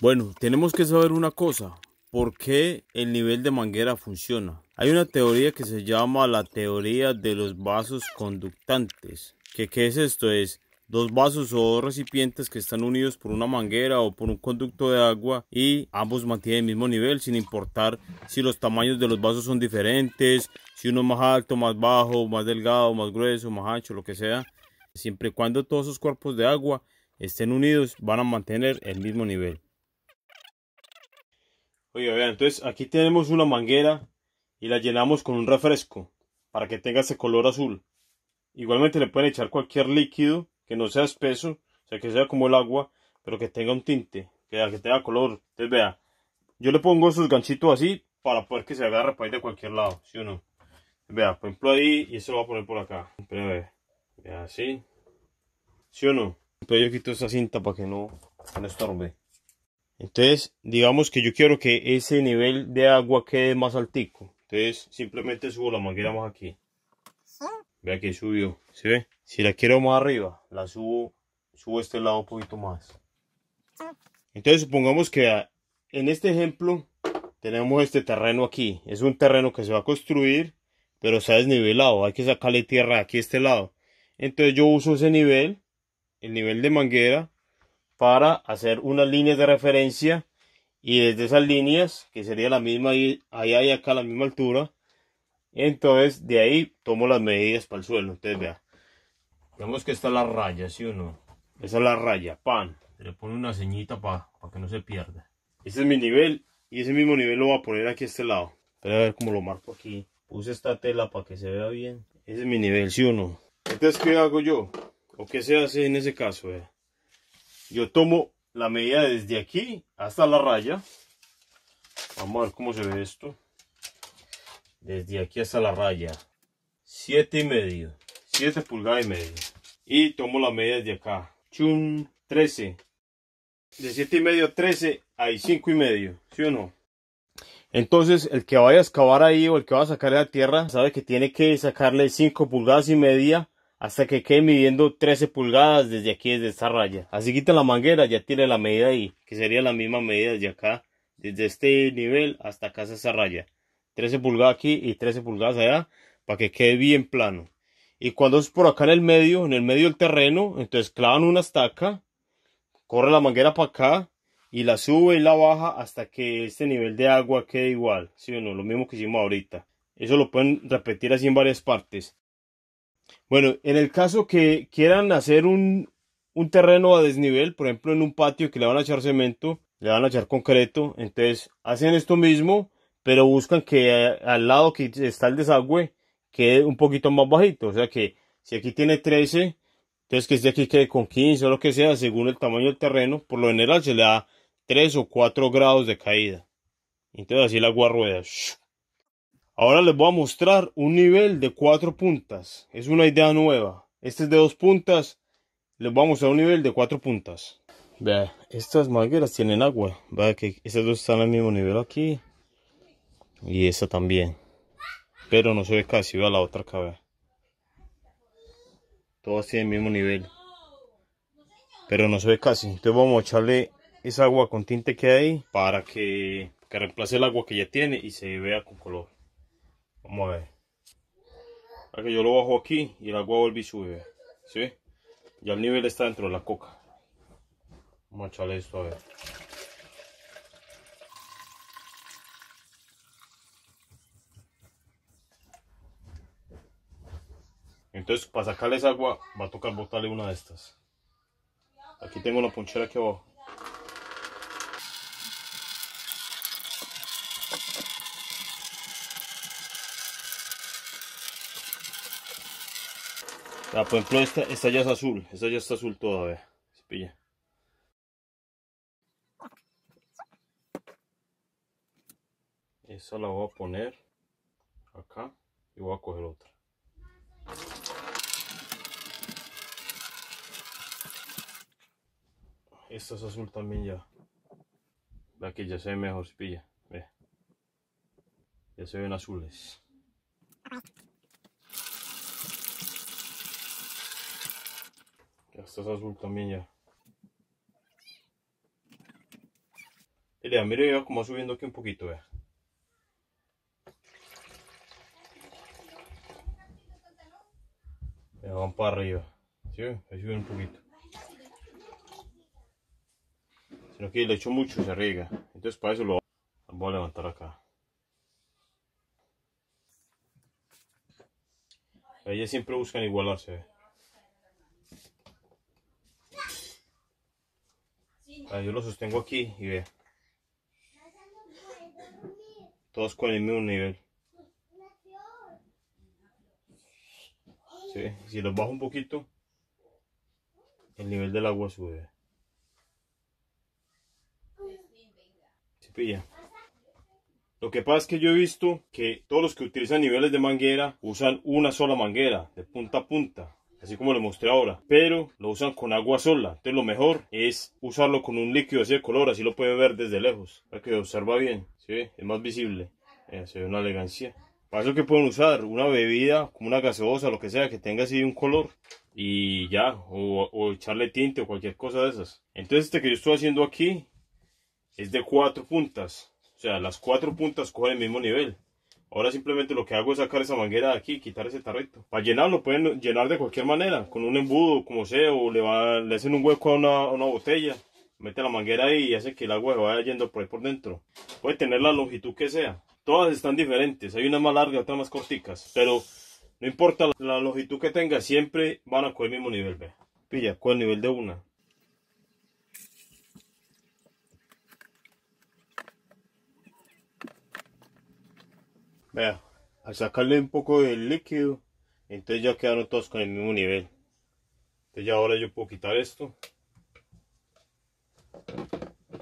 Bueno, tenemos que saber una cosa, ¿por qué el nivel de manguera funciona? Hay una teoría que se llama la teoría de los vasos conductantes. ¿Qué, es esto? Es dos vasos o dos recipientes que están unidos por una manguera o por un conducto de agua y ambos mantienen el mismo nivel sin importar si los tamaños de los vasos son diferentes, si uno es más alto, más bajo, más delgado, más grueso, más ancho, lo que sea. Siempre y cuando todos esos cuerpos de agua estén unidos van a mantener el mismo nivel. Oye, vean, entonces aquí tenemos una manguera y la llenamos con un refresco para que tenga ese color azul. Igualmente le pueden echar cualquier líquido que no sea espeso, o sea que sea como el agua, pero que tenga un tinte, que, que tenga color. Entonces vea, yo le pongo esos ganchitos así para poder que se agarre para ir de cualquier lado, ¿sí o no? Vea, por ejemplo ahí y eso lo voy a poner por acá. así. ¿Sí o no? Pero yo quito esa cinta para que no, no estorbe. Entonces, digamos que yo quiero que ese nivel de agua quede más altico. Entonces, simplemente subo la manguera más aquí. Vea que subió, ¿se ve? Si la quiero más arriba, la subo, subo este lado un poquito más. Entonces, supongamos que en este ejemplo tenemos este terreno aquí. Es un terreno que se va a construir, pero está desnivelado. Hay que sacarle tierra aquí a este lado. Entonces, yo uso ese nivel, el nivel de manguera, para hacer unas líneas de referencia y desde esas líneas, que sería la misma Ahí, y acá, la misma altura, entonces de ahí tomo las medidas para el suelo. Entonces vea, Vemos que está la raya, ¿sí o no? Esa es la raya, pan. le pone una ceñita para para que no se pierda. ese es mi nivel y ese mismo nivel lo voy a poner aquí a este lado. Pero a ver cómo lo marco aquí. Puse esta tela para que se vea bien. Ese es mi nivel, ¿sí o no? Entonces, ¿qué hago yo? ¿O qué se hace en ese caso? yo tomo la medida desde aquí hasta la raya. Vamos a ver cómo se ve esto. Desde aquí hasta la raya. Siete y medio. Siete pulgadas y medio. Y tomo la medida desde acá. Chun, 13. De siete y medio a 13 hay cinco y medio. ¿Sí o no? Entonces el que vaya a excavar ahí o el que va a sacar la tierra sabe que tiene que sacarle cinco pulgadas y media hasta que quede midiendo 13 pulgadas desde aquí, desde esta raya. Así quita la manguera, ya tiene la medida ahí, que sería la misma medida desde acá, desde este nivel hasta acá, hasta esa raya. 13 pulgadas aquí y 13 pulgadas allá, para que quede bien plano. Y cuando es por acá en el medio, en el medio del terreno, entonces clavan una estaca, corre la manguera para acá y la sube y la baja hasta que este nivel de agua quede igual. ¿sí o no? Lo mismo que hicimos ahorita. Eso lo pueden repetir así en varias partes. Bueno, en el caso que quieran hacer un, terreno a desnivel, por ejemplo, en un patio que le van a echar cemento, le van a echar concreto, entonces hacen esto mismo, pero buscan que al lado que está el desagüe quede un poquito más bajito, o sea que si aquí tiene 13, entonces que este aquí quede con 15 o lo que sea, según el tamaño del terreno, por lo general se le da 3 o 4 grados de caída. Entonces así el agua rueda. Ahora les voy a mostrar un nivel de cuatro puntas. Es una idea nueva. Este es de dos puntas. Les voy a mostrar un nivel de cuatro puntas. Vea, estas mangueras tienen agua. Vea que estas dos están al mismo nivel aquí. Y esta también. Pero no se ve casi. Vea la otra cabeza. Todo Todas tienen el mismo nivel. Pero no se ve casi. Entonces vamos a echarle esa agua con tinte que hay Para que reemplace el agua que ya tiene y se vea con color. Vamos a ver. yo lo bajo aquí y el agua vuelve y sube. ¿Sí? Y el nivel está dentro de la coca. Vamos a echarle esto a ver. Entonces, para sacarles agua, va a tocar botarle una de estas. Aquí tengo una punchera que abajo. Ah, por ejemplo, esta, ya es azul. Esta ya está azul todavía. Se pilla. Esa la voy a poner acá y voy a coger otra. Esta es azul también ya. La que ya se ve mejor, se pilla. Ve. Ya se ven azules. azul también ya. Y mire, ya como subiendo aquí un poquito, vea. Ya van para arriba. ¿Sí? Ahí un poquito. Sino que le echo mucho, se riega. Entonces para eso lo voy a levantar acá. Ellas siempre buscan igualarse. Ah, yo lo sostengo aquí y ve. Todos con el mismo nivel. Sí, si los bajo un poquito, el nivel del agua sube. pilla. Lo que pasa es que yo he visto que todos los que utilizan niveles de manguera usan una sola manguera, de punta a punta así como lo mostré ahora, pero lo usan con agua sola. Entonces lo mejor es usarlo con un líquido así de color, así lo pueden ver desde lejos, para que observa bien, ¿sí? es más visible, eh, se ve una elegancia. Para que pueden usar una bebida, como una gaseosa, lo que sea, que tenga así un color y ya, o, echarle tinte o cualquier cosa de esas. Entonces este que yo estoy haciendo aquí es de cuatro puntas, o sea, las cuatro puntas cogen el mismo nivel. Ahora simplemente lo que hago es sacar esa manguera de aquí, quitar ese tarrito. Para llenarlo pueden llenar de cualquier manera, con un embudo, como sea, o le, hacen un hueco a una, botella mete la manguera ahí y hace que el agua vaya yendo por ahí por dentro. Puede tener la longitud que sea. Todas están diferentes. Hay unas más largas, otras más corticas. Pero no importa la longitud que tenga, siempre van a coger el mismo nivel. ¿ve? Pilla, con el nivel de una. Vea, al sacarle un poco del líquido, entonces ya quedaron todos con el mismo nivel. Entonces ya ahora yo puedo quitar esto.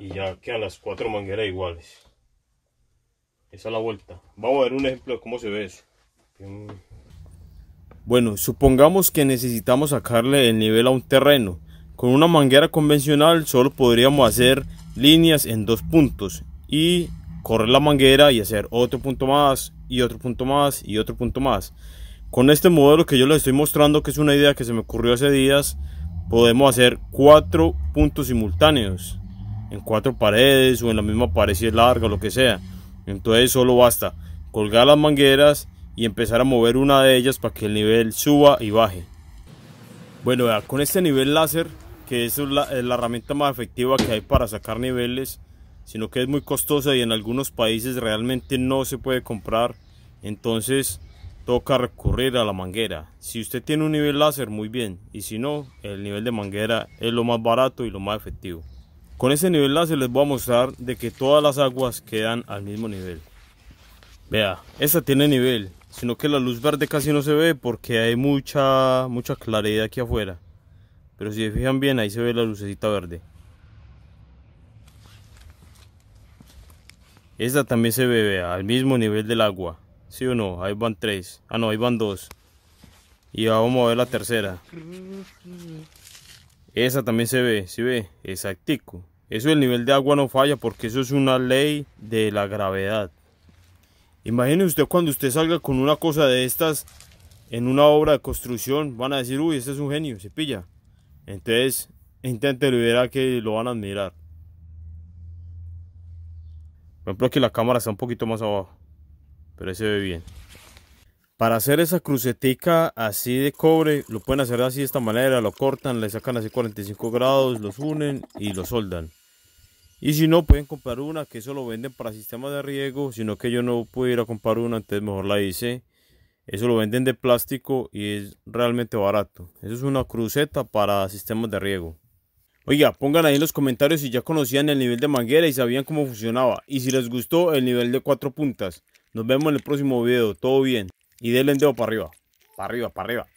Y ya quedan las cuatro mangueras iguales. Esa es la vuelta. Vamos a ver un ejemplo de cómo se ve eso. Bueno, supongamos que necesitamos sacarle el nivel a un terreno. Con una manguera convencional solo podríamos hacer líneas en dos puntos y correr la manguera y hacer otro punto más y otro punto más y otro punto más. Con este modelo que yo les estoy mostrando, que es una idea que se me ocurrió hace días, podemos hacer cuatro puntos simultáneos en cuatro paredes o en la misma pared si es larga o lo que sea. Entonces solo basta colgar las mangueras y empezar a mover una de ellas para que el nivel suba y baje. Bueno, con este nivel láser, que es la, es la herramienta más efectiva que hay para sacar niveles, sino que es muy costosa y en algunos países realmente no se puede comprar entonces toca recurrir a la manguera. Si usted tiene un nivel láser, muy bien. Y si no, el nivel de manguera es lo más barato y lo más efectivo. Con ese nivel láser les voy a mostrar de que todas las aguas quedan al mismo nivel. Vea, esta tiene nivel, sino que la luz verde casi no se ve porque hay mucha, mucha claridad aquí afuera. Pero si se fijan bien, ahí se ve la lucecita verde. Esta también se ve, al mismo nivel del agua. Sí o no, ahí van tres. Ah, no, ahí van dos. Y vamos a ver la tercera. Esa también se ve, ¿sí ve? Exactico. Eso el nivel de agua no falla porque eso es una ley de la gravedad. Imagine usted cuando usted salga con una cosa de estas en una obra de construcción, van a decir, uy, este es un genio, se pilla. Entonces, inténtelo ver verá que lo van a admirar. Por ejemplo, aquí la cámara está un poquito más abajo pero se ve bien. Para hacer esa crucetica así de cobre, lo pueden hacer así de esta manera, lo cortan, le sacan así 45 grados, los unen y lo soldan. Y si no, pueden comprar una, que eso lo venden para sistemas de riego, sino que yo no pude ir a comprar una, entonces mejor la hice. Eso lo venden de plástico y es realmente barato. Eso es una cruceta para sistemas de riego. Oiga, pongan ahí en los comentarios si ya conocían el nivel de manguera y sabían cómo funcionaba. Y si les gustó el nivel de cuatro puntas. Nos vemos en el próximo video. Todo bien. Y denle el dedo para arriba. Para arriba, para arriba.